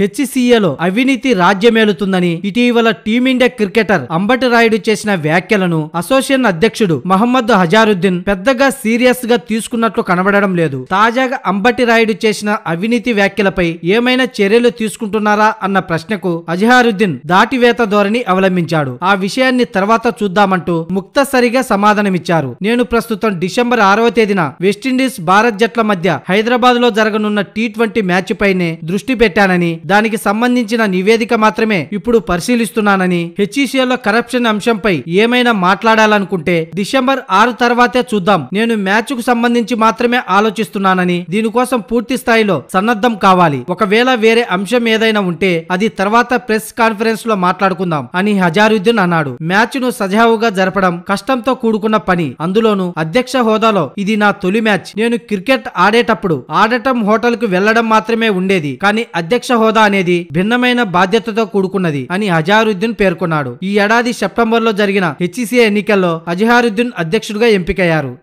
హెచ్సిఏలో అవినీతి రాజ్యమేలుతుందని ఇటీవల team India cricketer Ambati Rayudu చేసిన వ్యాఖ్యలను అసోసియేషన్ అధ్యక్షుడు మహమ్మద్ హజారుద్దీన్ పెద్దగా సీరియస్ గా తీసుకున్నట్లు కనబడడం లేదు తాజాగా అంబటి రాయుడు చేసిన అవినీతి వ్యాఖ్యలపై ఏమైనా చర్యలు తీసుకుంటున్నారా అన్న ప్రశ్నకు అజహారుద్దీన్ దాటివేత ధోరణి అవలంబించాడు ఆ విషయాన్ని తర్వాత చూద్దామంటూ ముక్తసరిగా సమాధానమిచ్చారు నేను ప్రస్తుతం డిసెంబర్ ఆరవ తేదీన వెస్టిండీస్ భారత్ జట్ల మధ్య హైదరాబాద్ లో జరగనున్న టీ ట్వంటీ మ్యాచ్ పైనే దృష్టి పెట్టానని దానికి సంబంధించిన నివేదిక మాత్రమే ఇప్పుడు పరిశీలిస్తున్నానని హెచ్ఈసీఎల్లో కరప్షన్ అంశంపై ఏమైనా మాట్లాడాలనుకుంటే డిసెంబర్ ఆరు తర్వాతే చూద్దాం నేను మ్యాచ్ కు సంబంధించి మాత్రమే ఆలోచిస్తున్నానని దీనికోసం పూర్తి స్థాయిలో సన్నద్ధం కావాలి ఒకవేళ వేరే అంశం ఏదైనా ఉంటే అది తర్వాత ప్రెస్ కాన్ఫరెన్స్ లో మాట్లాడుకుందాం అని హజారుద్దీన్ అన్నాడు మ్యాచ్ ను సజావుగా జరపడం కష్టంతో కూడుకున్న పని అందులోనూ అధ్యక్ష హోదాలో ఇది నా తొలి మ్యాచ్ నేను క్రికెట్ ఆడేటప్పుడు ఆడటం హోటల్ కు వెళ్లడం మాత్రమే ఉండేది కానీ అధ్యక్ష హోదా హోదా అనేది భిన్నమైన బాధ్యతతో కూడుకున్నది అని అజారుద్దీన్ పేర్కొన్నాడు ఈ ఏడాది సెప్టెంబర్లో జరిగిన హెచ్సిసిఐ ఎన్నికల్లో అజహారుద్దీన్ అధ్యక్షుడిగా ఎంపికయ్యారు